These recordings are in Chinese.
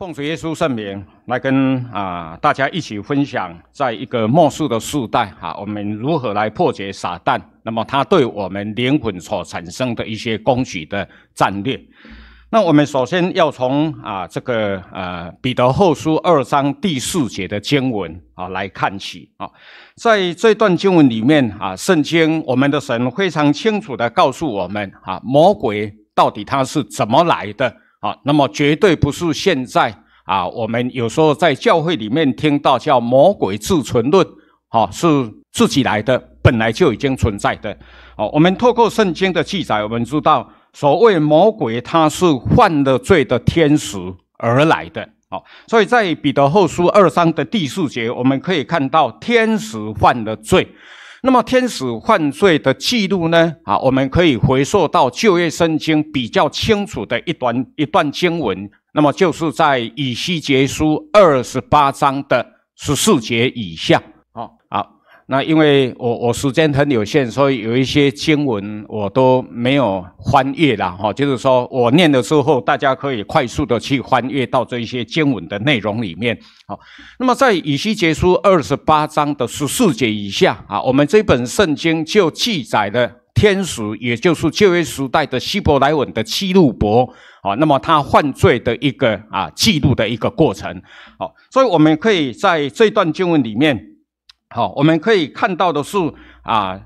奉主耶稣圣名，来跟啊大家一起分享，在一个末世的时代，哈，我们如何来破解撒旦，那么他对我们灵魂所产生的一些攻击的战略。那我们首先要从啊这个呃彼得后书二章第四节的经文啊来看起啊，在这段经文里面啊，圣经我们的神非常清楚的告诉我们啊，魔鬼到底他是怎么来的。好，那么绝对不是现在啊！我们有时候在教会里面听到叫“魔鬼自存论”，啊，是自己来的，本来就已经存在的。哦，我们透过圣经的记载，我们知道，所谓魔鬼，他是犯了罪的天使而来的。哦，所以在彼得后书二章的第四节，我们可以看到，天使犯了罪。那么天使犯罪的记录呢？啊，我们可以回溯到旧约圣经比较清楚的一段一段经文，那么就是在以西结书二十八章的十四节以下。那因为我我时间很有限，所以有一些经文我都没有翻阅了哈。就是说我念的时候，大家可以快速的去翻阅到这一些经文的内容里面。好，那么在以西结束二十八章的十四节以下啊，我们这本圣经就记载了天使，也就是旧约时代的希伯来文的七路伯啊，那么他犯罪的一个啊记录的一个过程。好，所以我们可以在这段经文里面。好，我们可以看到的是啊，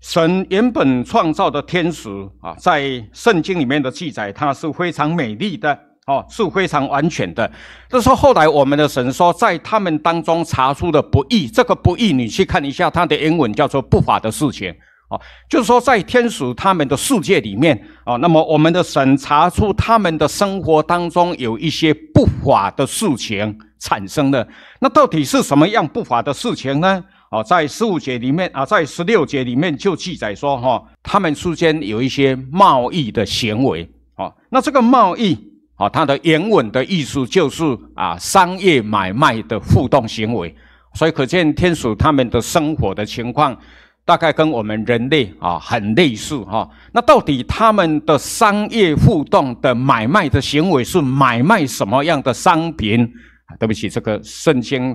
神原本创造的天使啊，在圣经里面的记载，它是非常美丽的哦，是非常完全的。但是后来我们的神说，在他们当中查出的不义，这个不义你去看一下它的英文叫做不法的事情啊，就是说在天使他们的世界里面啊，那么我们的神查出他们的生活当中有一些不法的事情产生了。那到底是什么样不法的事情呢？哦，在十五节里面啊，在十六节里面就记载说，哈，他们之间有一些贸易的行为。哦，那这个贸易，啊，它的原文的意思就是啊，商业买卖的互动行为。所以可见天使他们的生活的情况，大概跟我们人类啊很类似哈。那到底他们的商业互动的买卖的行为是买卖什么样的商品？对不起，这个圣经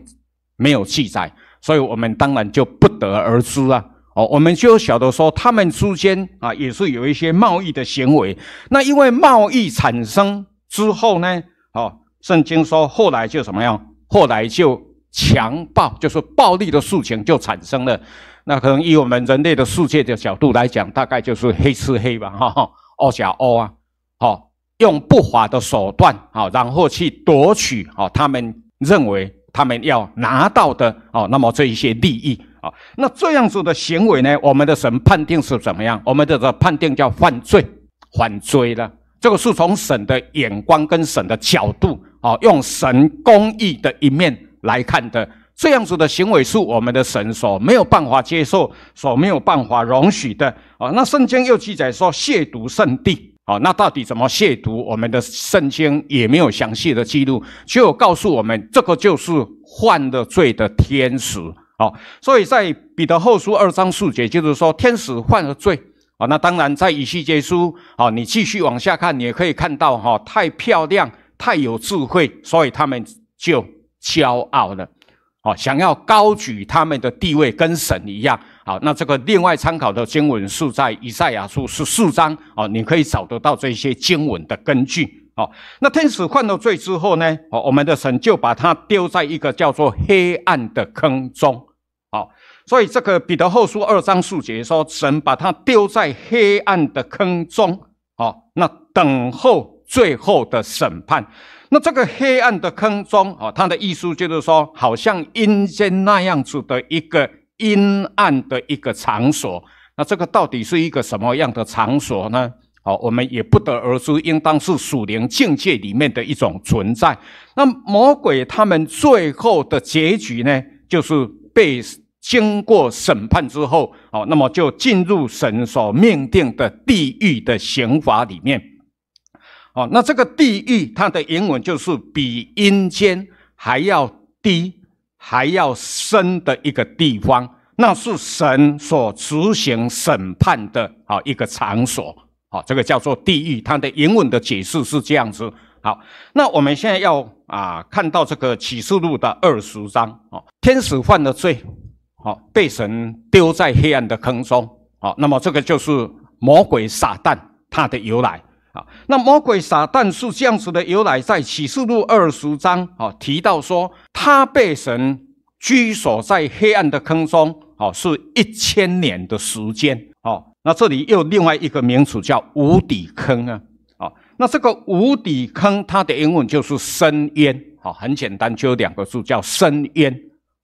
没有记载。所以我们当然就不得而知啊，哦，我们就晓得说他们之间啊也是有一些贸易的行为。那因为贸易产生之后呢，哦，圣经说后来就怎么样？后来就强暴，就是暴力的事情就产生了。那可能以我们人类的世界的角度来讲，大概就是黑吃黑吧，哈，哦，小欧啊，好，用不法的手段，好，然后去夺取，好，他们认为。他们要拿到的哦，那么这一些利益啊，那这样子的行为呢？我们的神判定是怎么样？我们的的判定叫犯罪，犯罪了。这个是从神的眼光跟神的角度哦，用神公义的一面来看的。这样子的行为是我们的神所没有办法接受，所没有办法容许的啊。那圣经又记载说亵渎圣地。好，那到底怎么亵渎我们的圣经也没有详细的记录，就告诉我们这个就是犯了罪的天使。好，所以在彼得后书二章数节，就是说天使犯了罪。啊，那当然在以西结书啊，你继续往下看，你也可以看到哈，太漂亮，太有智慧，所以他们就骄傲了。啊，想要高举他们的地位，跟神一样。好，那这个另外参考的经文是在以赛亚书是四章啊，你可以找得到这些经文的根据哦。那天使犯了罪之后呢，哦，我们的神就把它丢在一个叫做黑暗的坑中。好，所以这个彼得后书二章数节说，神把它丢在黑暗的坑中。好，那等候最后的审判。那这个黑暗的坑中啊，它的意思就是说，好像阴间那样子的一个。阴暗的一个场所，那这个到底是一个什么样的场所呢？好，我们也不得而知，应当是属灵境界里面的一种存在。那魔鬼他们最后的结局呢，就是被经过审判之后，好，那么就进入神所命定的地狱的刑罚里面。好，那这个地狱它的英文就是比阴间还要低。还要深的一个地方，那是神所执行审判的啊一个场所，好，这个叫做地狱。它的原文的解释是这样子。好，那我们现在要啊看到这个启示录的二十章啊，天使犯了罪，好，被神丢在黑暗的坑中，好，那么这个就是魔鬼撒旦它的由来啊。那魔鬼撒旦是这样子的由来，在启示录二十章啊提到说。他被神拘锁在黑暗的坑中，哦，是一千年的时间。哦，那这里又另外一个名词叫无底坑啊。哦，那这个无底坑它的英文就是深渊。哦，很简单，就有两个字叫深渊。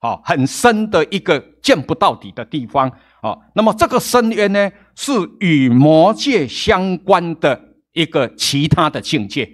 哦，很深的一个见不到底的地方。哦，那么这个深渊呢，是与魔界相关的一个其他的境界。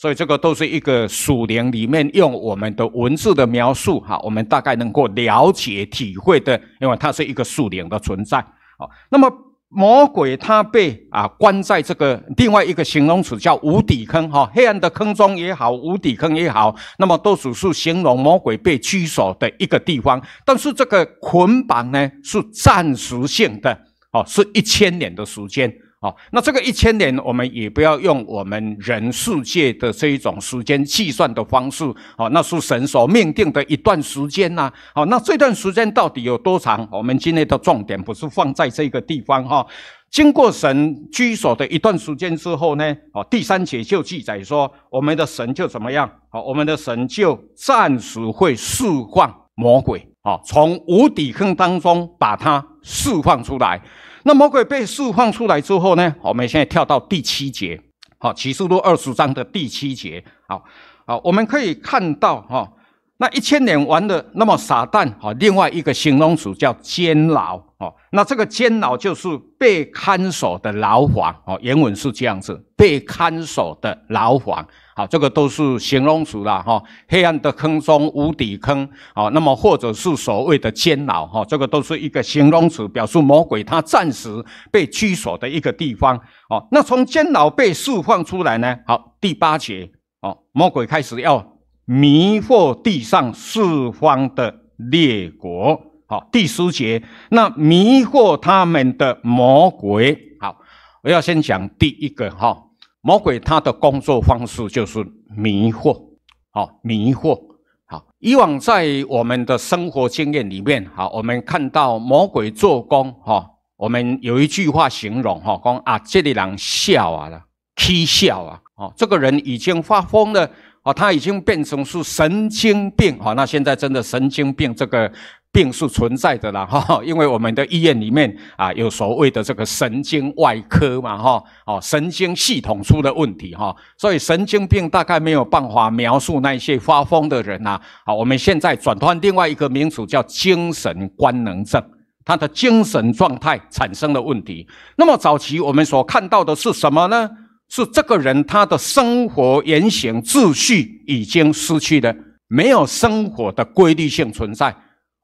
所以这个都是一个属灵里面用我们的文字的描述，哈，我们大概能够了解体会的，因为它是一个属灵的存在，好，那么魔鬼他被啊关在这个另外一个形容词叫无底坑，哈，黑暗的坑中也好，无底坑也好，那么都只是形容魔鬼被拘所的一个地方，但是这个捆绑呢是暂时性的，哦，是一千年的时间。好，那这个一千年，我们也不要用我们人世界的这一种时间计算的方式。好，那是神所命定的一段时间呐。好，那这段时间到底有多长？我们今天的重点不是放在这个地方哈。经过神居所的一段时间之后呢？哦，第三节就记载说，我们的神就怎么样？好，我们的神就暂时会释放魔鬼。哦，从无底坑当中把它释放出来。那魔鬼被释放出来之后呢？我们现在跳到第七节，好，启示录二十章的第七节，好好，我们可以看到，哈。那一千年玩的那么傻蛋哦，另外一个形容词叫监牢哦，那这个监牢就是被看守的牢房哦，原文是这样子，被看守的牢房，好，这个都是形容词啦哈，黑暗的坑中无底坑好，那么或者是所谓的监牢哈，这个都是一个形容词，表示魔鬼他暂时被拘所的一个地方哦。那从监牢被释放出来呢？好，第八节哦，魔鬼开始要。迷惑地上四方的列国。好，第十节，那迷惑他们的魔鬼。好，我要先讲第一个哈。魔鬼他的工作方式就是迷惑。好，迷惑。好，以往在我们的生活经验里面，好，我们看到魔鬼做工哈，我们有一句话形容哈，讲啊，这里人笑啊了，讥笑啊，哦，这个人已经发疯了。哦，他已经变成是神经病，哈，那现在真的神经病这个病是存在的了，哈，因为我们的医院里面啊，有所谓的这个神经外科嘛，哈，哦，神经系统出了问题，哈，所以神经病大概没有办法描述那些发疯的人呐，好，我们现在转换另外一个名词叫精神官能症，他的精神状态产生了问题，那么早期我们所看到的是什么呢？是这个人，他的生活言行秩序已经失去了，没有生活的规律性存在，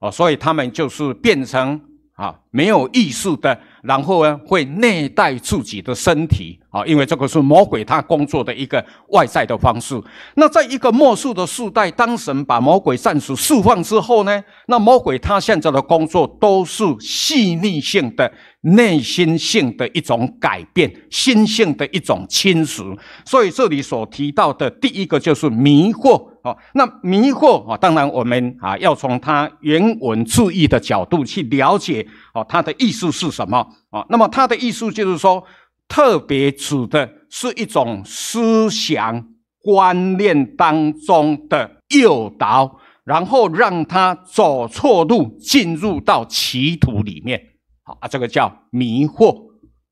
哦，所以他们就是变成啊没有意识的，然后呢会虐待自己的身体。啊，因为这个是魔鬼他工作的一个外在的方式。那在一个末世的时代，当神把魔鬼暂时释放之后呢？那魔鬼他现在的工作都是细腻性的、内心性的一种改变，心性的一种侵蚀。所以这里所提到的第一个就是迷惑。啊，那迷惑啊，当然我们啊要从他原文注意的角度去了解啊他的意思是什么啊。那么他的意思就是说。特别指的是一种思想观念当中的诱导，然后让他走错路，进入到歧途里面。好，这个叫迷惑，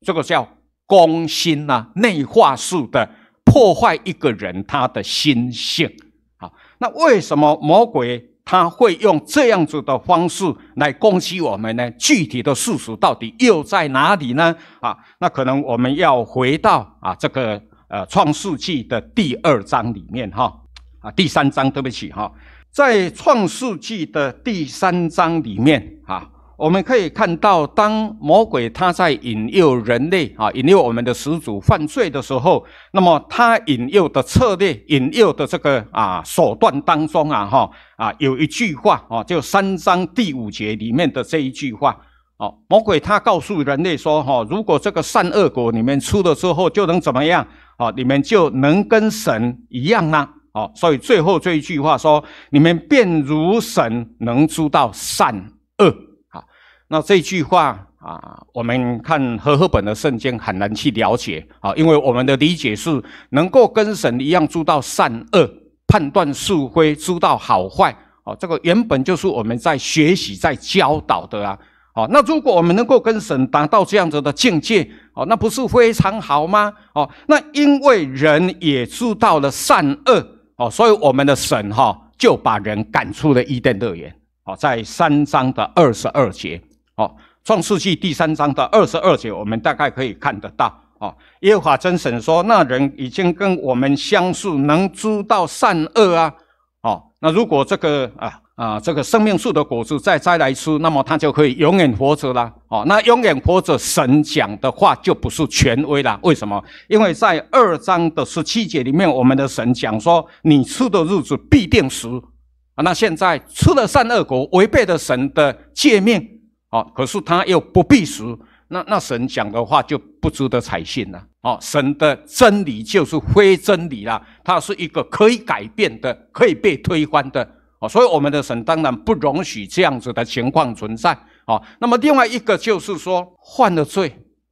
这个叫攻心啊，内化式的破坏一个人他的心性。好，那为什么魔鬼？他会用这样子的方式来攻击我们呢？具体的事实到底又在哪里呢？啊，那可能我们要回到啊这个呃创世纪的第二章里面哈，啊第三章对不起哈，在创世纪的第三章里面哈。我们可以看到，当魔鬼他在引诱人类啊，引诱我们的始祖犯罪的时候，那么他引诱的策略、引诱的这个啊手段当中啊，哈啊有一句话啊，就三章第五节里面的这一句话哦，魔鬼他告诉人类说，哈，如果这个善恶果你们出了之后，就能怎么样啊？你们就能跟神一样呢？哦，所以最后这一句话说，你们便如神，能知道善恶。那这句话啊，我们看和合本的圣经很难去了解啊，因为我们的理解是能够跟神一样知道善恶、判断是非、知道好坏啊。这个原本就是我们在学习、在教导的啊。好，那如果我们能够跟神达到这样子的境界，哦，那不是非常好吗？哦，那因为人也知道了善恶，哦，所以我们的神哈就把人赶出了伊甸乐园。好，在三章的二十二节。创世纪第三章的二十二节，我们大概可以看得到。哦，耶法真神说，那人已经跟我们相似，能知道善恶啊。哦，那如果这个啊啊，这个生命树的果子再摘来吃，那么他就可以永远活着了。哦，那永远活着，神讲的话就不是权威了。为什么？因为在二章的十七节里面，我们的神讲说，你吃的日子必定死啊。那现在吃了善恶果，违背了神的诫命。哦，可是他又不避实，那那神讲的话就不值得采信了。哦，神的真理就是非真理了，他是一个可以改变的，可以被推翻的。哦，所以我们的神当然不容许这样子的情况存在。哦，那么另外一个就是说，犯了罪，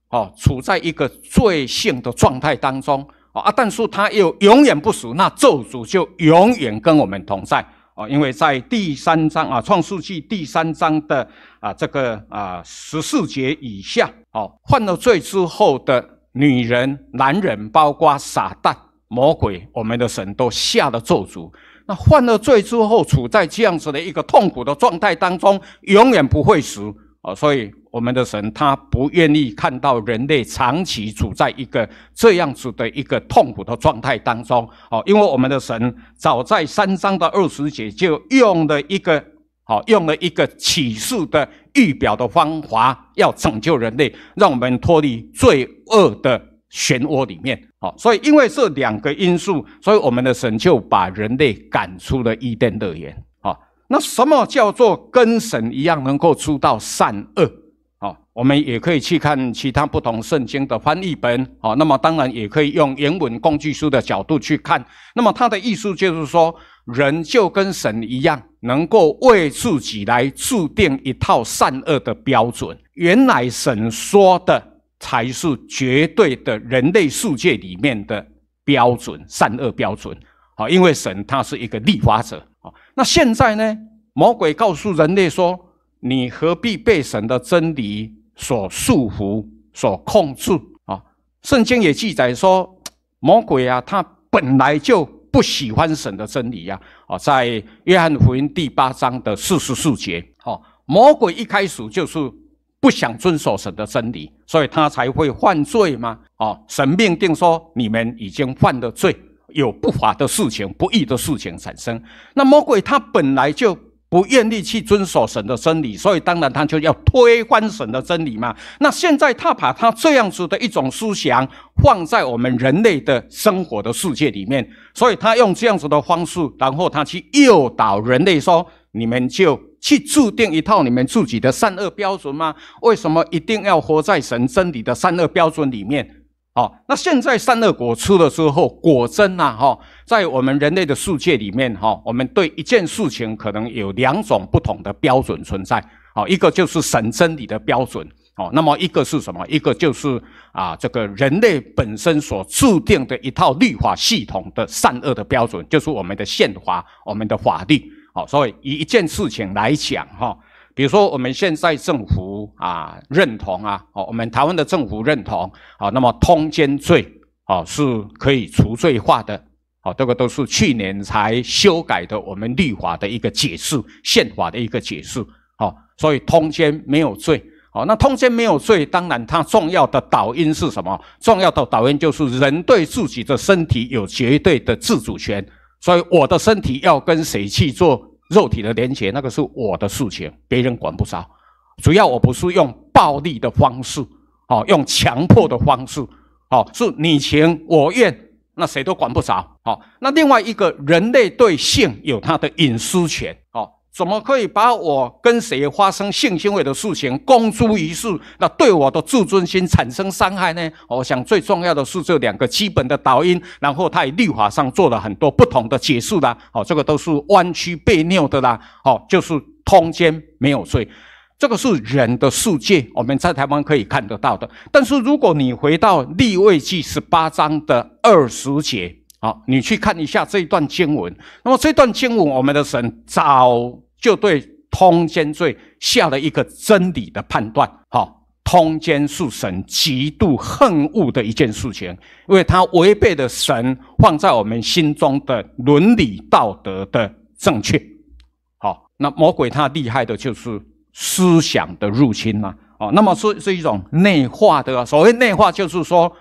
哦，处在一个罪性的状态当中，啊，但是他又永远不死，那咒诅就永远跟我们同在。哦，因为在第三章啊，《创世纪》第三章的啊这个啊十四节以下，哦，犯了罪之后的女人、男人，包括撒旦、魔鬼，我们的神都下了咒诅。那犯了罪之后，处在这样子的一个痛苦的状态当中，永远不会死。哦，所以我们的神他不愿意看到人类长期处在一个这样子的一个痛苦的状态当中。哦，因为我们的神早在三章的二十节就用了一个好，用了一个启示的预表的方法，要拯救人类，让我们脱离罪恶的漩涡里面。好，所以因为这两个因素，所以我们的神就把人类赶出了伊甸乐园。那什么叫做跟神一样能够出到善恶？好，我们也可以去看其他不同圣经的翻译本。好，那么当然也可以用原文工具书的角度去看。那么它的意思就是说，人就跟神一样，能够为自己来制定一套善恶的标准。原来神说的才是绝对的人类世界里面的标准善恶标准。好，因为神他是一个立法者。那现在呢？魔鬼告诉人类说：“你何必被神的真理所束缚、所控制？”啊，圣经也记载说，魔鬼啊，他本来就不喜欢神的真理呀。啊，在约翰福音第八章的四十四节，哦，魔鬼一开始就是不想遵守神的真理，所以他才会犯罪嘛。哦，神命定说：“你们已经犯了罪。”有不法的事情、不义的事情产生。那魔鬼他本来就不愿意去遵守神的真理，所以当然他就要推翻神的真理嘛。那现在他把他这样子的一种思想放在我们人类的生活的世界里面，所以他用这样子的方式，然后他去诱导人类说：“你们就去制定一套你们自己的善恶标准吗？为什么一定要活在神真理的善恶标准里面？”好，那现在善恶果出了之后，果真呐，哈，在我们人类的世界里面，哈，我们对一件事情可能有两种不同的标准存在。好，一个就是神真理的标准，哦，那么一个是什么？一个就是啊，这个人类本身所注定的一套律法系统的善恶的标准，就是我们的宪法、我们的法律。好，所以以一件事情来讲，哈，比如说我们现在政府。啊，认同啊，好，我们台湾的政府认同，好，那么通奸罪，好是可以除罪化的，好，这个都是去年才修改的，我们立法的一个解释，宪法的一个解释，好，所以通奸没有罪，好，那通奸没有罪，当然它重要的导因是什么？重要的导因就是人对自己的身体有绝对的自主权，所以我的身体要跟谁去做肉体的连接，那个是我的事情，别人管不着。主要我不是用暴力的方式，哦，用强迫的方式，哦，是你情我愿，那谁都管不着，哦。那另外一个人类对性有他的隐私权，哦，怎么可以把我跟谁发生性行为的事情公诸于世？那对我的自尊心产生伤害呢？我想最重要的是这两个基本的导因，然后他以立法上做了很多不同的解释啦，哦，这个都是弯曲背拗的啦，哦，就是通奸没有罪。这个是人的世界，我们在台湾可以看得到的。但是如果你回到立位记十八章的二十节，好，你去看一下这一段经文。那么这段经文，我们的神早就对通奸罪下了一个真理的判断。好，通奸是神极度恨恶的一件事情，因为它违背了神放在我们心中的伦理道德的正确。好，那魔鬼他厉害的就是。思想的入侵了啊，那么是是一种内化的，所谓内化就是说，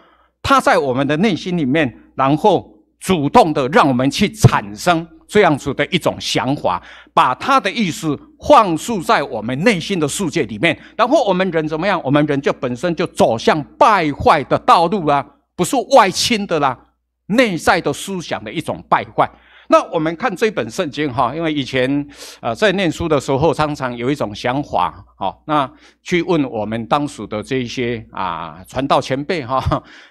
它在我们的内心里面，然后主动的让我们去产生这样子的一种想法，把它的意思放输在我们内心的世界里面，然后我们人怎么样？我们人就本身就走向败坏的道路啊，不是外侵的啦，内在的思想的一种败坏。那我们看这本圣经哈，因为以前啊在念书的时候，常常有一种想法哈，那去问我们当属的这些啊传道前辈哈，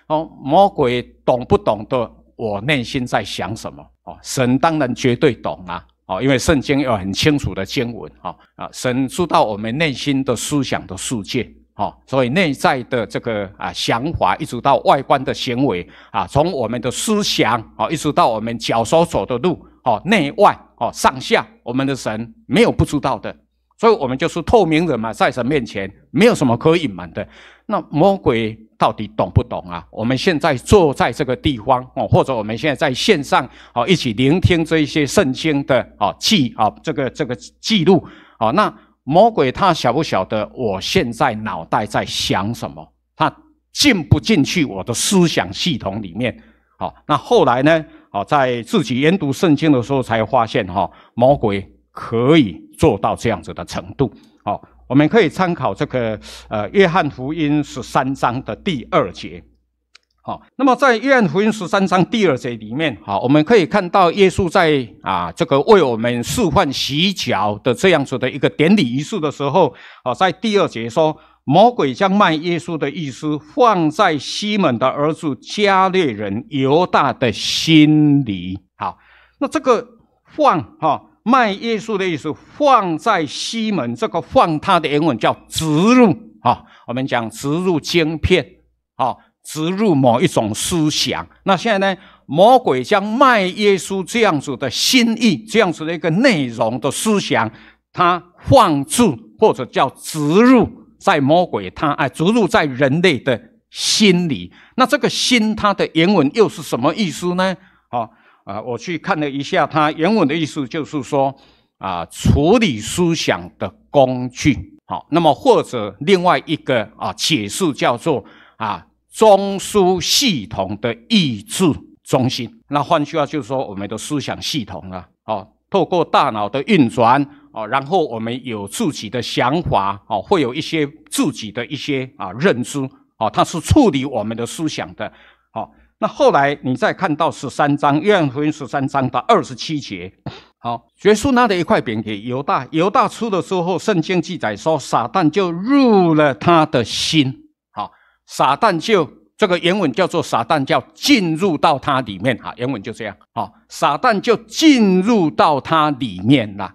哦魔鬼懂不懂得我内心在想什么哦？神当然绝对懂啊哦，因为圣经有很清楚的经文哈啊，神知道我们内心的思想的世界。哦，所以内在的这个啊想法，一直到外观的行为啊，从我们的思想啊，一直到我们脚所走的路，哦，内外哦，上下，我们的神没有不知道的，所以我们就是透明人嘛，在神面前没有什么可隐瞒的。那魔鬼到底懂不懂啊？我们现在坐在这个地方哦，或者我们现在在线上哦，一起聆听这一些圣经的啊记啊，这个这个记录啊，那。魔鬼他晓不晓得我现在脑袋在想什么？他进不进去我的思想系统里面？好，那后来呢？好，在自己研读圣经的时候才发现，哈，魔鬼可以做到这样子的程度。好，我们可以参考这个呃《约翰福音》十三章的第二节。那么在约翰福音十三章第二节里面，好，我们可以看到耶稣在啊这个为我们示范洗脚的这样子的一个典礼仪式的时候，啊，在第二节说，魔鬼将卖耶稣的意思放在西门的儿子加略人犹大的心里。好，那这个放哈，卖耶稣的意思放在西门，这个放他的英文叫植入啊，我们讲植入晶片。植入某一种思想，那现在呢？魔鬼将卖耶稣这样子的心意，这样子的一个内容的思想，他放置或者叫植入在魔鬼他哎，植入在人类的心里。那这个“心”它的原文又是什么意思呢？好啊，我去看了一下，它原文的意思就是说啊，处理思想的工具。好，那么或者另外一个啊解释叫做啊。中枢系统的意志中心，那换句话就是说，我们的思想系统啊，哦，透过大脑的运转，哦，然后我们有自己的想法，哦，会有一些自己的一些啊认知，哦，它是处理我们的思想的。好，那后来你再看到十三章《约翰福音》十三章的二十七节，好，耶稣拿了一块饼给犹大，犹大吃的时候，圣经记载说，撒旦就入了他的心。撒旦就这个原文叫做撒旦，叫进入到它里面哈，原文就这样，好，撒旦就进入到它里面了。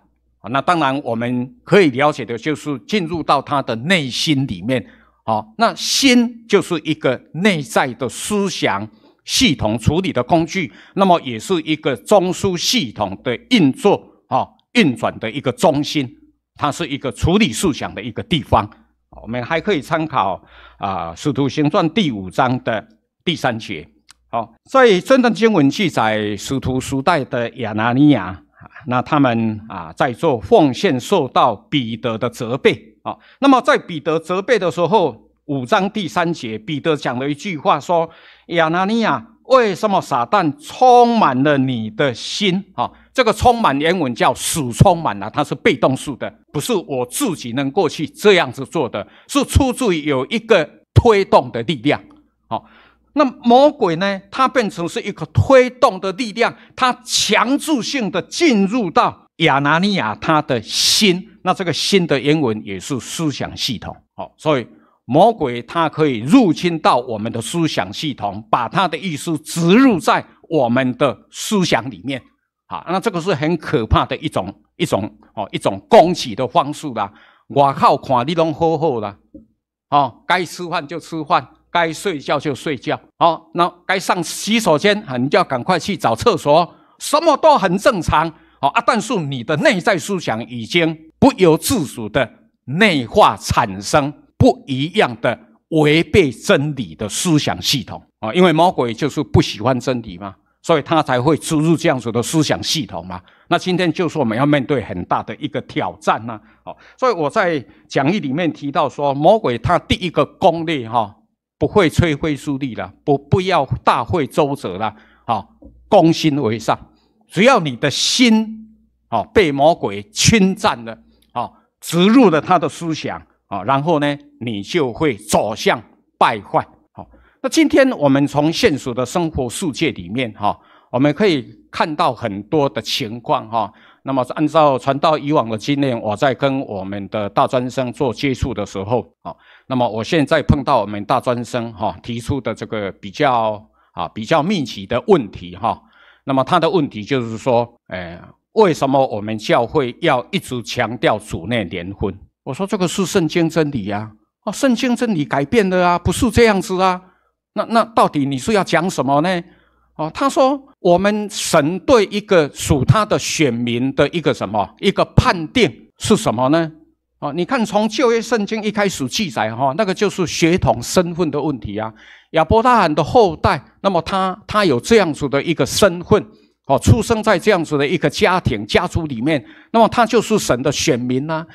那当然，我们可以了解的就是进入到他的内心里面。好，那心就是一个内在的思想系统处理的工具，那么也是一个中枢系统的运作啊运转的一个中心，它是一个处理思想的一个地方。我们还可以参考啊《使徒行传》第五章的第三节。好，在这段经文记载使徒时代的亚拿尼亚，那他们啊在做奉献，受到彼得的责备。好，那么在彼得责备的时候，五章第三节，彼得讲了一句话，说：“亚拿尼亚，为什么撒旦充满了你的心？”啊。这个充满原文叫“死充满了”，它是被动式的，不是我自己能过去这样子做的是出自于有一个推动的力量。好，那魔鬼呢？它变成是一个推动的力量，它强制性的进入到亚拿尼亚他的心。那这个心的英文也是思想系统。好，所以魔鬼它可以入侵到我们的思想系统，把它的意思植入在我们的思想里面。好，那这个是很可怕的一种一种哦，一种攻击的方式啦。我靠，看你拢好好啦，哦，该吃饭就吃饭，该睡觉就睡觉，哦，那该上洗手间，你就要赶快去找厕所，什么都很正常，哦啊。但是你的内在思想已经不由自主的内化，产生不一样的违背真理的思想系统啊，因为魔鬼就是不喜欢真理嘛。所以他才会输入这样子的思想系统嘛？那今天就是我们要面对很大的一个挑战呢。哦，所以我在讲义里面提到说，魔鬼他第一个功力哈，不会摧灰树立了，不不要大会周折了，好攻心为上。只要你的心哦，被魔鬼侵占了，哦，植入了他的思想啊，然后呢你就会走向败坏。那今天我们从现实的生活世界里面哈，我们可以看到很多的情况哈。那么按照传道以往的经验，我在跟我们的大专生做接触的时候啊，那么我现在碰到我们大专生哈提出的这个比较啊比较密集的问题哈，那么他的问题就是说，哎，为什么我们教会要一直强调主内联婚？我说这个是圣经真理呀，啊，圣经真理改变了啊，不是这样子啊。那那到底你是要讲什么呢？哦，他说，我们神对一个属他的选民的一个什么一个判定是什么呢？哦，你看从旧约圣经一开始记载哈，那个就是血统身份的问题啊。亚伯拉罕的后代，那么他他有这样子的一个身份哦，出生在这样子的一个家庭家族里面，那么他就是神的选民呢。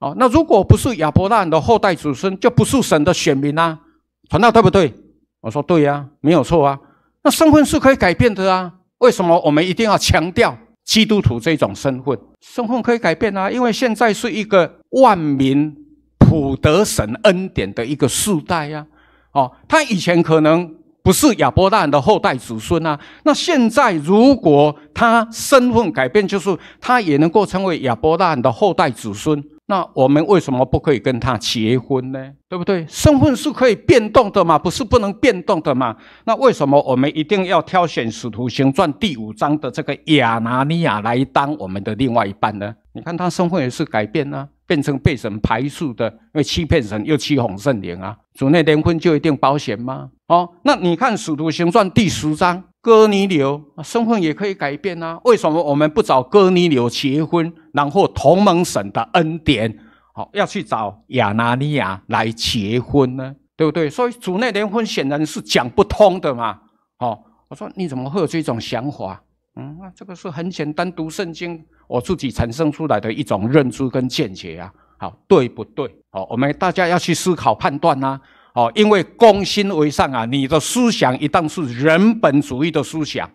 哦，那如果不是亚伯拉罕的后代子孙，就不是神的选民啊。传道对不对？我说对呀，没有错啊。那身份是可以改变的啊。为什么我们一定要强调基督徒这种身份？身份可以改变啊，因为现在是一个万民普得神恩典的一个时代呀。哦，他以前可能不是亚伯拉罕的后代子孙啊，那现在如果他身份改变，就是他也能够成为亚伯拉罕的后代子孙。那我们为什么不可以跟他结婚呢？对不对？身份是可以变动的嘛，不是不能变动的嘛？那为什么我们一定要挑选《使徒行传》第五章的这个亚拿尼亚来当我们的另外一半呢？你看他身份也是改变啊，变成被神排除的，因为欺骗神又欺哄圣灵啊。主内联婚就一定保险吗？哦，那你看《使徒行传》第十章哥尼流，身份也可以改变啊。为什么我们不找哥尼流结婚？然后，同盟省的恩典，好要去找亚拿尼亚来结婚呢，对不对？所以主内联婚显然是讲不通的嘛。好，我说你怎么会有这种想法？嗯，那这个是很简单，读圣经我自己产生出来的一种认知跟见解啊。好，对不对？好，我们大家要去思考判断呐。好，因为公心为上啊，你的思想一旦是人本主义的思想。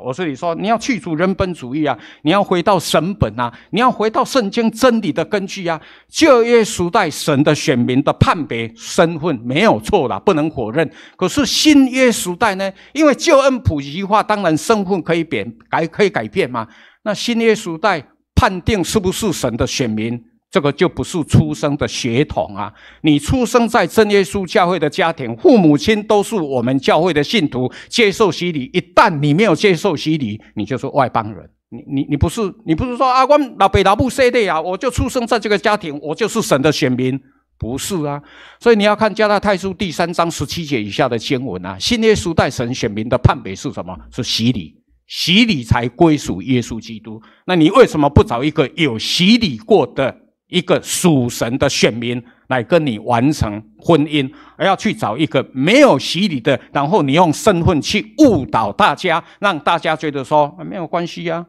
我这你说，你要去除人本主义啊，你要回到神本啊，你要回到圣经真理的根据啊。旧约时代，神的选民的判别身份没有错啦，不能否认。可是新约时代呢？因为旧恩普及化，当然身份可以变改，可以改变嘛。那新约时代判定是不是神的选民？这个就不是出生的血统啊！你出生在真耶稣教会的家庭，父母亲都是我们教会的信徒，接受洗礼。一旦你没有接受洗礼，你就是外邦人。你你你不是你不是说啊，我老北老布塞的呀，我就出生在这个家庭，我就是神的选民？不是啊！所以你要看加拉太书第三章十七节以下的经文啊，新耶稣代神选民的判别是什么？是洗礼，洗礼才归属耶稣基督。那你为什么不找一个有洗礼过的？一个属神的选民来跟你完成婚姻，而要去找一个没有洗礼的，然后你用身份去误导大家，让大家觉得说没有关系呀，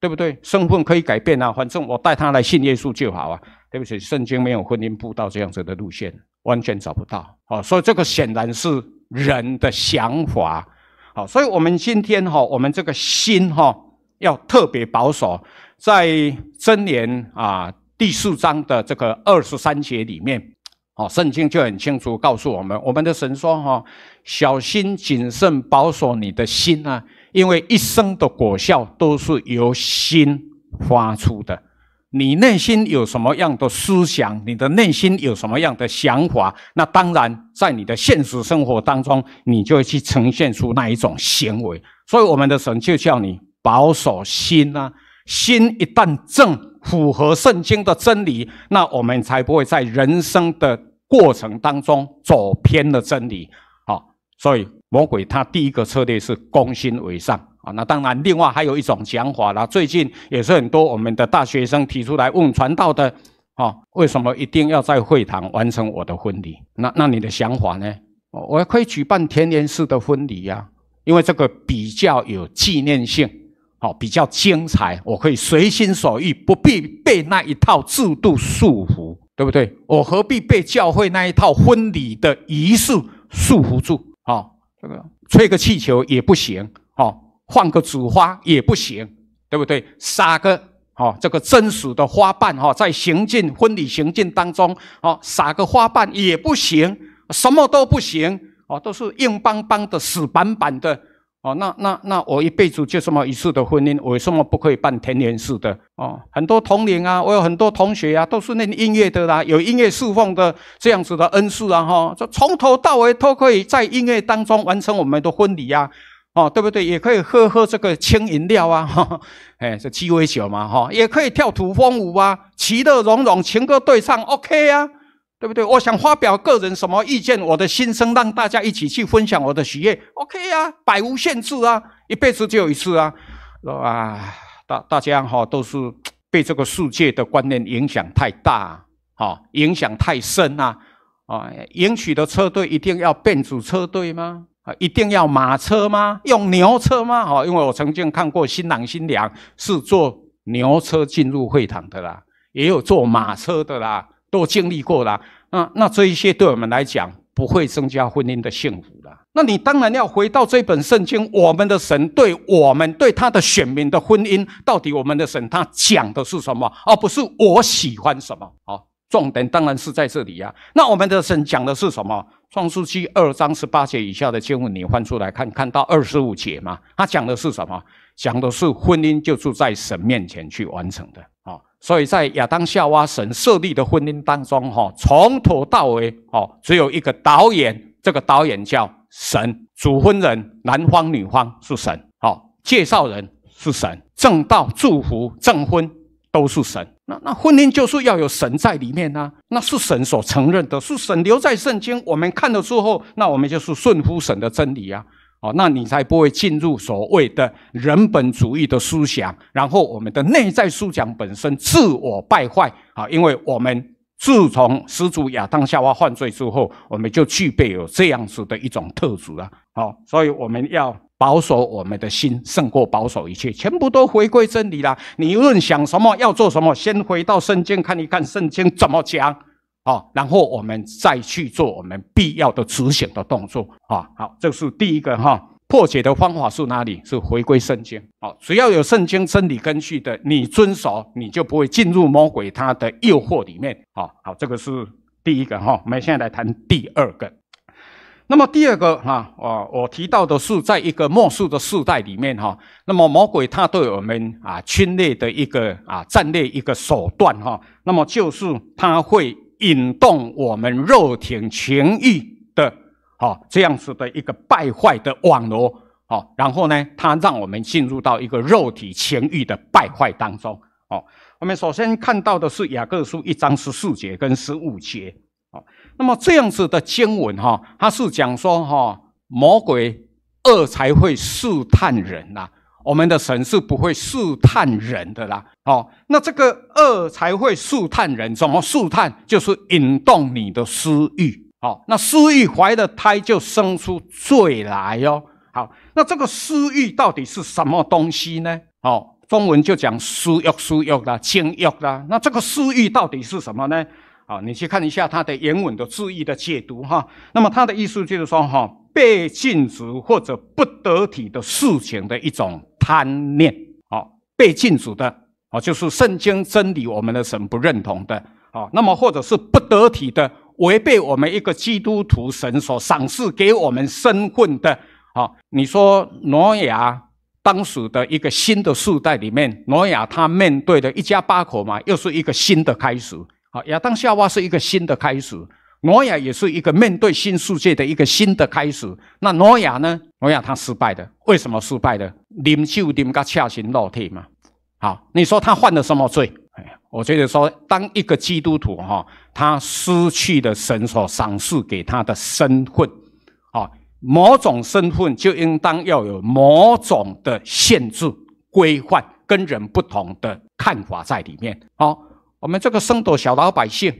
对不对？身份可以改变啊，反正我带他来信耶稣就好啊。对不起，圣经没有婚姻步道这样子的路线，完全找不到。好，所以这个显然是人的想法。好，所以我们今天哈，我们这个心哈要特别保守，在真言啊。第四章的这个二十三节里面，哦，圣经就很清楚告诉我们，我们的神说：“哈，小心谨慎，保守你的心啊，因为一生的果效都是由心发出的。你内心有什么样的思想，你的内心有什么样的想法，那当然在你的现实生活当中，你就去呈现出那一种行为。所以我们的神就叫你保守心啊，心一旦正。”符合圣经的真理，那我们才不会在人生的过程当中走偏了真理哦，所以魔鬼他第一个策略是攻心为上啊。那当然，另外还有一种讲法啦，最近也是很多我们的大学生提出来问传道的啊，为什么一定要在会堂完成我的婚礼？那那你的想法呢？我可以举办田园式的婚礼呀，因为这个比较有纪念性。好，比较精彩，我可以随心所欲，不必被那一套制度束缚，对不对？我何必被教会那一套婚礼的仪式束缚住？好，这个吹个气球也不行，好，换个纸花也不行，对不对？撒个好，这个真实的花瓣哈，在行进婚礼行进当中，好，撒个花瓣也不行，什么都不行，哦，都是硬邦邦的死板板的。哦，那那那我一辈子就这么一次的婚姻，我为什么不可以办天天式的？哦，很多同龄啊，我有很多同学啊，都是念音乐的啦，有音乐侍奉的这样子的恩赐啊，哈，从头到尾都可以在音乐当中完成我们的婚礼呀，哦，对不对？也可以喝喝这个轻饮料啊，哎，这鸡尾酒嘛，哈，也可以跳土风舞啊，其乐融融，情歌对唱，OK 啊。对不对？我想发表个人什么意见，我的心声让大家一起去分享我的喜悦。OK 呀，百无限制啊，一辈子就有一次啊，是大大家哈都是被这个世界的观念影响太大，哈，影响太深啊。啊，迎娶的车队一定要变组车队吗？啊，一定要马车吗？用牛车吗？哦，因为我曾经看过新郎新娘是坐牛车进入会堂的啦，也有坐马车的啦。都经历过了，那那这一些对我们来讲不会增加婚姻的幸福了。那你当然要回到这本圣经，我们的神对我们对他的选民的婚姻，到底我们的神他讲的是什么，而不是我喜欢什么。好，重点当然是在这里呀。那我们的神讲的是什么？创世纪二章十八节以下的经文，你翻出来看，看到二十五节嘛，他讲的是什么？讲的是婚姻就是在神面前去完成的。好。所以在亚当夏娃神设立的婚姻当中，哈，从头到尾，哦，只有一个导演，这个导演叫神，主婚人男方女方是神，好，介绍人是神，正道祝福证婚都是神，那那婚姻就是要有神在里面呢，那是神所承认的，是神留在圣经，我们看了之后，那我们就是顺乎神的真理啊。好，那你才不会进入所谓的人本主义的思想，然后我们的内在思想本身自我败坏。啊，因为我们自从始祖亚当夏娃犯罪之后，我们就具备有这样子的一种特质了。好，所以我们要保守我们的心，胜过保守一切，全部都回归真理了。你无论想什么，要做什么，先回到圣经看一看，圣经怎么讲。好，然后我们再去做我们必要的执行的动作。啊，好，这是第一个哈。破解的方法是哪里？是回归圣经。哦，只要有圣经真理根据的，你遵守，你就不会进入魔鬼他的诱惑里面。哦，好，这个是第一个哈。我们现在来谈第二个。那么第二个哈，哦，我提到的是在一个末世的时代里面哈，那么魔鬼他对我们啊侵略的一个啊战略一个手段哈，那么就是他会。引动我们肉体情欲的，好这样子的一个败坏的网络，好，然后呢，它让我们进入到一个肉体情欲的败坏当中，哦，我们首先看到的是雅各书一章十四节跟十五节，哦，那么这样子的经文哈，它是讲说哈，魔鬼恶才会试探人呐。我们的神是不会试探人的啦，好，那这个恶才会试探人，怎么试探就是引动你的私欲，好，那私欲怀了胎就生出罪来哦，好，那这个私欲到底是什么东西呢？哦，中文就讲私欲、私欲啦、情欲啦，那这个私欲到底是什么呢？好，你去看一下它的原文的字义的解读哈，那么它的意思就是说哈，被禁止或者不得体的事情的一种。贪念，好被禁止的，好就是圣经真理，我们的神不认同的，好那么或者是不得体的，违背我们一个基督徒神所赏赐给我们身份的，好你说挪亚当时的一个新的世代里面，挪亚他面对的一家八口嘛，又是一个新的开始，好亚当夏娃是一个新的开始。挪亚也是一个面对新世界的一个新的开始。那挪亚呢？挪亚他失败的，为什么失败的？领袖、领导缺乏落导嘛？好，你说他犯了什么罪？我觉得说，当一个基督徒哈，他失去了神所赏赐给他的身份，啊，某种身份就应当要有某种的限制、规范，跟人不同的看法在里面。好，我们这个生的小老百姓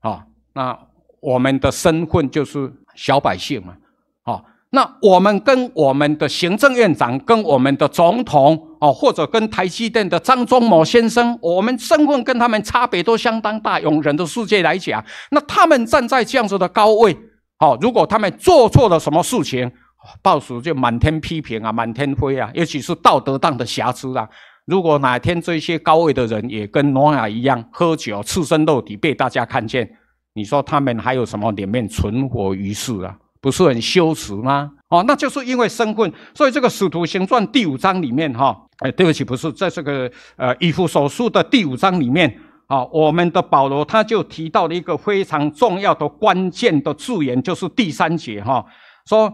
啊，那。我们的身份就是小百姓嘛，好，那我们跟我们的行政院长、跟我们的总统啊，或者跟台积电的张忠谋先生，我们身份跟他们差别都相当大。用人的世界来讲，那他们站在这样的高位，好，如果他们做错了什么事情，报纸就满天批评啊，满天飞啊，也其是道德上的瑕疵啊。如果哪天这些高位的人也跟罗雅一样喝酒、赤身露体被大家看见，你说他们还有什么脸面存活于世啊？不是很羞耻吗？哦，那就是因为身份，所以这个《使徒行传》第五章里面哈，哎，对不起，不是在这个呃，以弗所书的第五章里面啊，我们的保罗他就提到了一个非常重要的关键的字眼，就是第三节哈，说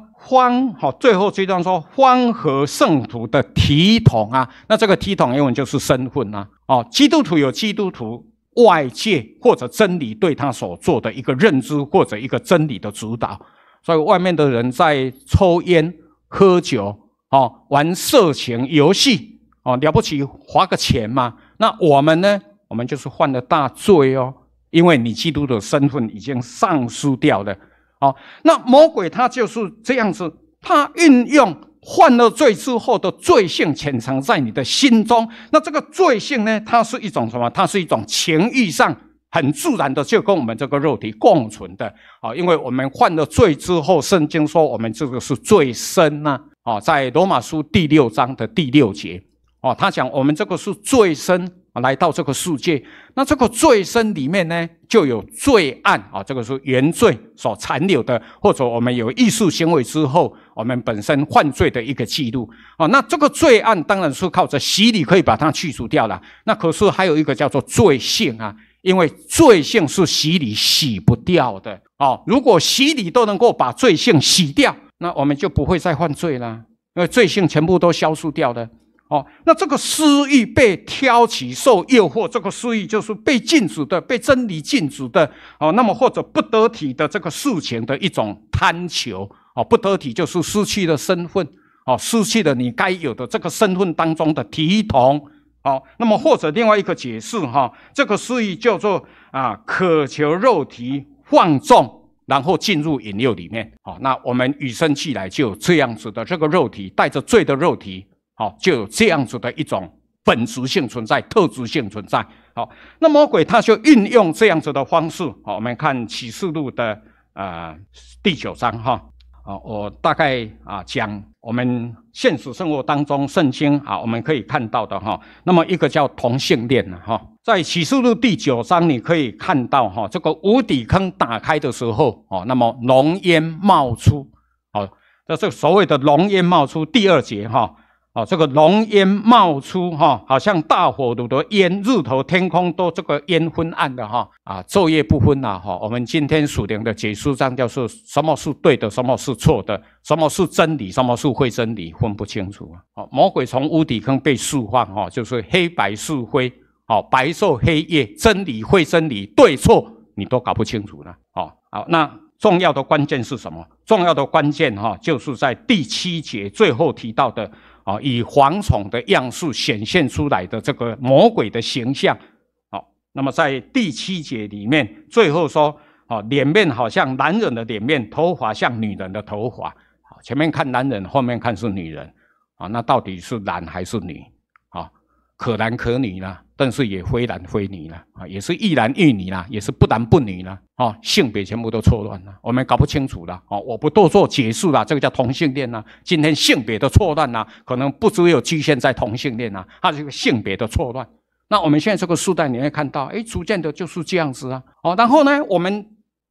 最后这段说方和圣徒的体统啊，那这个体统英文就是身份啊，哦，基督徒有基督徒。外界或者真理对他所做的一个认知或者一个真理的主导，所以外面的人在抽烟、喝酒、哦玩色情游戏、哦了不起花个钱嘛，那我们呢？我们就是犯了大罪哦，因为你基督的身份已经丧失掉了。哦，那魔鬼他就是这样子，他运用。犯了罪之后的罪性潜藏在你的心中，那这个罪性呢？它是一种什么？它是一种情欲上很自然的就跟我们这个肉体共存的啊！因为我们犯了罪之后，圣经说我们这个是罪身呐、啊，在罗马书第六章的第六节哦，他讲我们这个是罪身。来到这个世界，那这个罪身里面呢，就有罪案啊。这个是原罪所残留的，或者我们有艺术行为之后，我们本身犯罪的一个记录啊。那这个罪案当然是靠着洗礼可以把它去除掉了。那可是还有一个叫做罪性啊，因为罪性是洗礼洗不掉的啊。如果洗礼都能够把罪性洗掉，那我们就不会再犯罪了，因为罪性全部都消除掉了。哦，那这个私欲被挑起，受诱惑，这个私欲就是被禁止的，被真理禁止的。哦，那么或者不得体的这个事情的一种贪求。哦，不得体就是失去了身份。哦，失去了你该有的这个身份当中的体统。哦。那么或者另外一个解释哈，这个私欲叫做啊，渴求肉体放纵，然后进入引诱里面。好，那我们与生俱来就有这样子的这个肉体，带着罪的肉体。好，就有这样子的一种本质性存在、特质性存在。好，那魔鬼他就运用这样子的方式。好，我们看启示录的呃第九章哈。啊，我大概啊讲我们现实生活当中圣经啊我们可以看到的哈。那么一个叫同性恋哈，在启示录第九章你可以看到哈，这个无底坑打开的时候哦，那么浓烟冒出。好，这是所谓的浓烟冒出第二节哈。哦，这个浓烟冒出，哈，好像大火都的烟，日头天空都这个烟昏暗的，哈，啊，昼夜不分了，哈。我们今天属灵的解书上就是什么是对的，什么是错的，什么是真理，什么是非真理，分不清楚啊。哦，魔鬼从无底坑被释放，哈，就是黑白是灰，哦，白昼黑夜，真理非真理，对错你都搞不清楚了。哦，好，那重要的关键是什么？重要的关键，哈，就是在第七节最后提到的。啊，以蝗虫的样式显现出来的这个魔鬼的形象，好，那么在第七节里面，最后说，哦，脸面好像男人的脸面，头发像女人的头发，好，前面看男人，后面看是女人，啊，那到底是男还是女？啊，可男可女呢？但是也非男非女了啊，也是一男一女啦，也是不男不女了啊，性别全部都错乱了，我们搞不清楚了啊！我不多做解释了，这个叫同性恋呐。今天性别的错乱呐，可能不只有局限在同性恋呐，它这个性别的错乱。那我们现在这个时代，你会看到，哎，逐渐的就是这样子啊。哦，然后呢，我们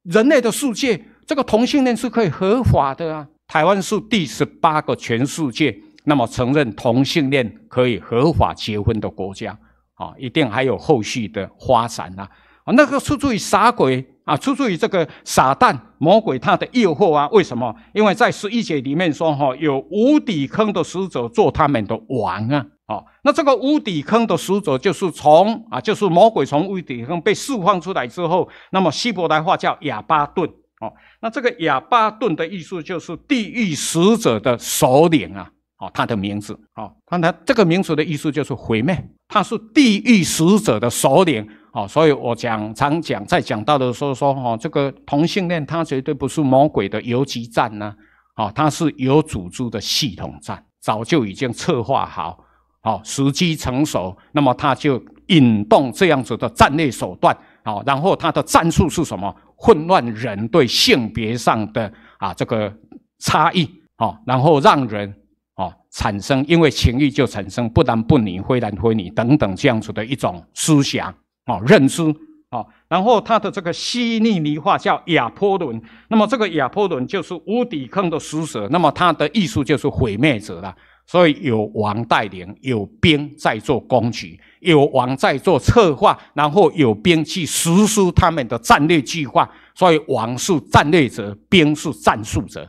人类的世界，这个同性恋是可以合法的啊。台湾是第十八个全世界那么承认同性恋可以合法结婚的国家。啊，一定还有后续的花展呐！啊，那个出自于啥鬼啊，出自于这个撒旦魔鬼他的诱惑啊？为什么？因为在十一节里面说，哈，有无底坑的使者做他们的王啊！哦，那这个无底坑的使者就是从啊，就是魔鬼从无底坑被释放出来之后，那么希伯来话叫亚巴顿。哦，那这个亚巴顿的意思就是地狱使者的首领啊。哦，他的名字哦，他的这个名词的意思就是毁灭。他是地狱使者的首领哦，所以我讲常讲，在讲到的时候说，哦，这个同性恋，他绝对不是魔鬼的游击战呢，哦，他是有组织的系统战，早就已经策划好，哦，时机成熟，那么他就引动这样子的战略手段，哦，然后他的战术是什么？混乱人对性别上的啊这个差异，哦，然后让人。哦，产生因为情欲就产生不男不女、非男非女等等这样子的一种思想哦认知哦，然后他的这个西尼尼化叫亚波伦，那么这个亚波伦就是无底坑的使者，那么他的艺术就是毁灭者了。所以有王带领，有兵在做工具，有王在做策划，然后有兵去实施他们的战略计划。所以王是战略者，兵是战术者。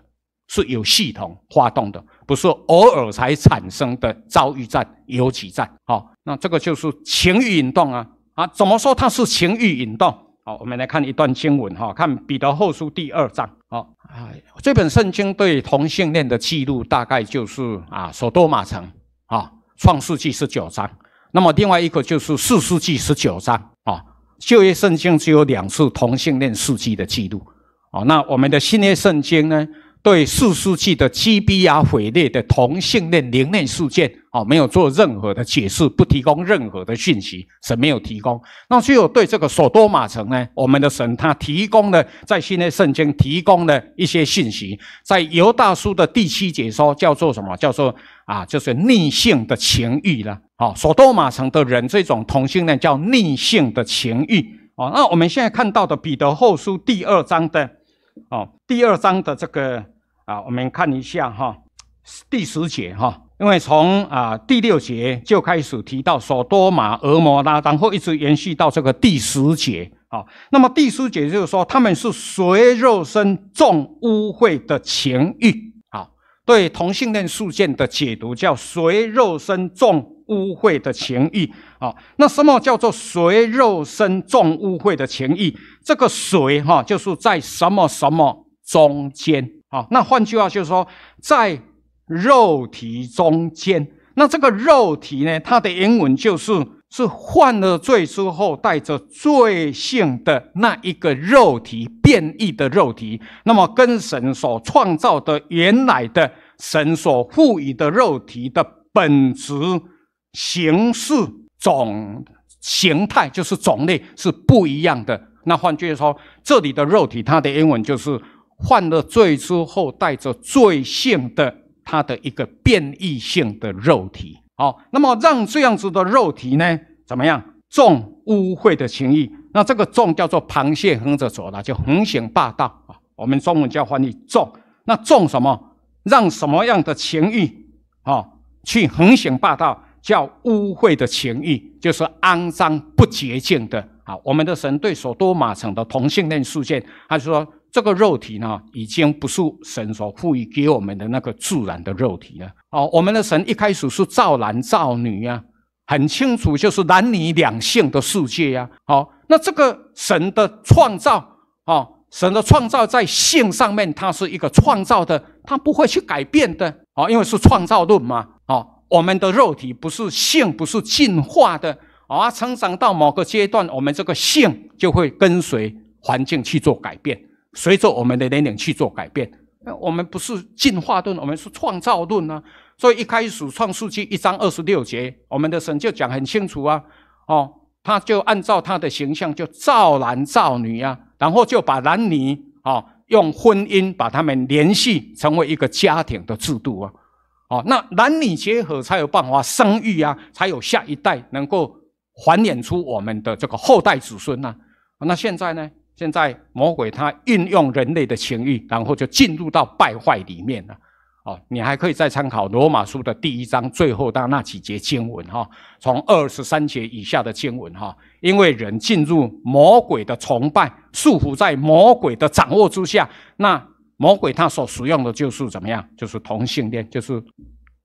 是有系统发动的，不是偶尔才产生的遭遇战、游击战。好，那这个就是情欲引动啊！啊，怎么说它是情欲引动？好，我们来看一段经文哈，看彼得后书第二章。好啊，这本圣经对同性恋的记录大概就是啊，首多玛城啊，创世纪十九章。那么另外一个就是四世纪十九章啊，旧约圣经只有两次同性恋事迹的记录。哦，那我们的新约圣经呢？对四世纪的欺逼啊、毁裂的同性恋凌恋事件，啊，没有做任何的解释，不提供任何的讯息，神没有提供。那只有对这个所多玛城呢，我们的神他提供了在新约圣经提供了一些讯息，在犹大书的第七节说叫做什么？叫做啊，就是逆性的情欲了。啊，所多玛城的人这种同性恋叫逆性的情欲。啊，那我们现在看到的彼得后书第二章的，啊，第二章的这个。啊，我们看一下哈，第十节哈，因为从啊第六节就开始提到所多玛、俄摩拉，然后一直延续到这个第十节啊。那么第十节就是说，他们是随肉身重污秽的情欲啊。对同性恋事件的解读叫随肉身重污秽的情欲啊。那什么叫做随肉身重污秽的情欲？这个随哈，就是在什么什么中间。啊，那换句话就是说，在肉体中间，那这个肉体呢，它的英文就是是犯了罪之后带着罪性的那一个肉体，变异的肉体，那么跟神所创造的原来的、神所赋予的肉体的本质、形式、种形态，就是种类是不一样的。那换句话说，这里的肉体，它的英文就是。犯了罪之后，带着罪性的他的一个变异性的肉体，好，那么让这样子的肉体呢，怎么样？纵污秽的情欲，那这个纵叫做螃蟹横着走了，就横行霸道啊。我们中文叫翻译纵，那纵什么？让什么样的情欲啊去横行霸道？叫污秽的情欲，就是肮脏不洁净的啊。我们的神对所多玛城的同性恋事件，他说。这个肉体呢，已经不是神所赋予给我们的那个自然的肉体了。哦，我们的神一开始是造男造女呀，很清楚就是男女两性的世界呀。好，那这个神的创造，哦，神的创造在性上面，它是一个创造的，它不会去改变的。哦，因为是创造论嘛。哦，我们的肉体不是性，不是进化的。哦，成长到某个阶段，我们这个性就会跟随环境去做改变。随着我们的年龄去做改变，我们不是进化论，我们是创造论啊。所以一开始创世纪一章二十六节，我们的神就讲很清楚啊，哦，他就按照他的形象就造男造女啊，然后就把男女哦用婚姻把他们联系成为一个家庭的制度啊，哦，那男女结合才有办法生育啊，才有下一代能够繁衍出我们的这个后代子孙啊。那现在呢？现在魔鬼他运用人类的情欲，然后就进入到败坏里面了。哦，你还可以再参考罗马书的第一章最后那几节经文哈，从二十三节以下的经文哈，因为人进入魔鬼的崇拜，束缚在魔鬼的掌握之下，那魔鬼他所使用的就是怎么样？就是同性恋，就是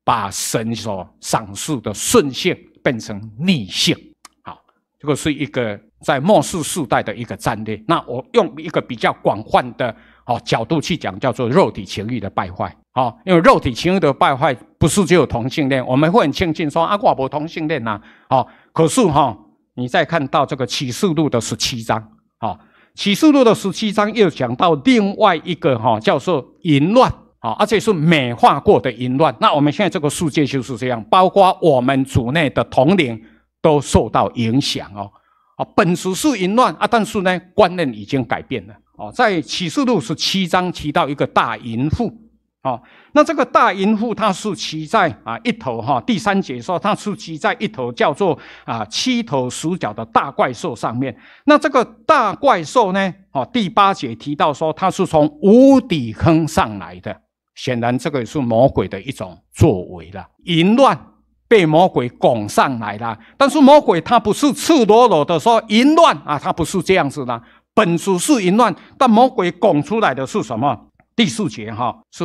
把神所赏赐的顺性变成逆性。好，这个是一个。在末世时代的一个战略，那我用一个比较广泛的哦角度去讲，叫做肉体情欲的败坏。哦，因为肉体情欲的败坏不是只有同性恋，我们会很庆幸说啊，我不同性恋呐。哦，可是哈，你再看到这个启示录的十七章，哦，启示录的十七章又讲到另外一个哈，叫做淫乱，好，而且是美化过的淫乱。那我们现在这个世界就是这样，包括我们组内的同龄都受到影响哦。啊，本属是淫乱啊，但是呢，观念已经改变了。哦，在启示录十七章提到一个大淫妇。哦，那这个大淫妇她是骑在啊一头哈，第三节说她是骑在一头叫做啊七头十角的大怪兽上面。那这个大怪兽呢，哦，第八节提到说它是从无底坑上来的。显然，这个也是魔鬼的一种作为了淫乱。被魔鬼拱上来了。但是魔鬼他不是赤裸裸的说淫乱啊，他不是这样子的。本质是淫乱，但魔鬼拱出来的是什么？第四节哈，是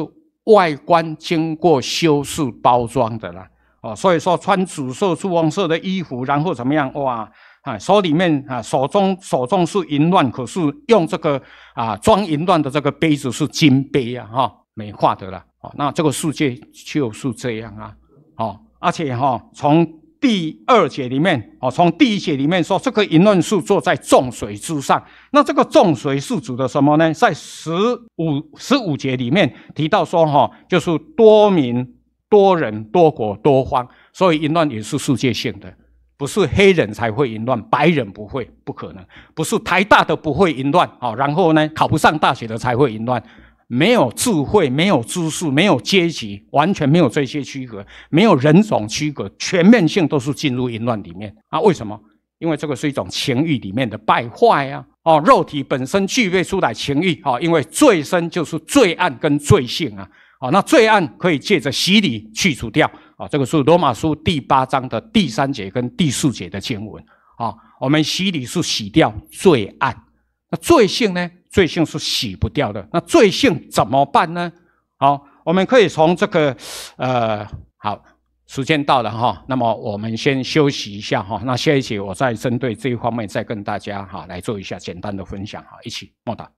外观经过修饰包装的啦。哦。所以说穿紫色、朱红色的衣服，然后怎么样？哇啊，手里面啊，手中手中是淫乱，可是用这个啊装淫乱的这个杯子是金杯啊，哈，美化的了哦。那这个世界就是这样啊哦。而且哈，从第二节里面哦，从第一节里面说这个淫乱是坐在众水之上。那这个众水是指的什么呢？在十五十五节里面提到说哈，就是多民、多人、多国、多方，所以淫乱也是世界性的，不是黑人才会淫乱，白人不会，不可能，不是台大的不会淫乱，哦，然后呢，考不上大学的才会淫乱。没有智慧，没有知识，没有阶级，完全没有这些区隔，没有人种区隔，全面性都是进入淫乱里面啊？为什么？因为这个是一种情欲里面的败坏呀！哦，肉体本身具备出来情欲，哦，因为罪深就是罪案跟罪性啊！哦，那罪案可以借着洗礼去除掉啊！这个是罗马书第八章的第三节跟第四节的经文啊。我们洗礼是洗掉罪案，那罪性呢？罪性是洗不掉的，那罪性怎么办呢？好，我们可以从这个，呃，好，时间到了哈，那么我们先休息一下哈，那下一节我再针对这一方面再跟大家哈来做一下简单的分享哈，一起莫达。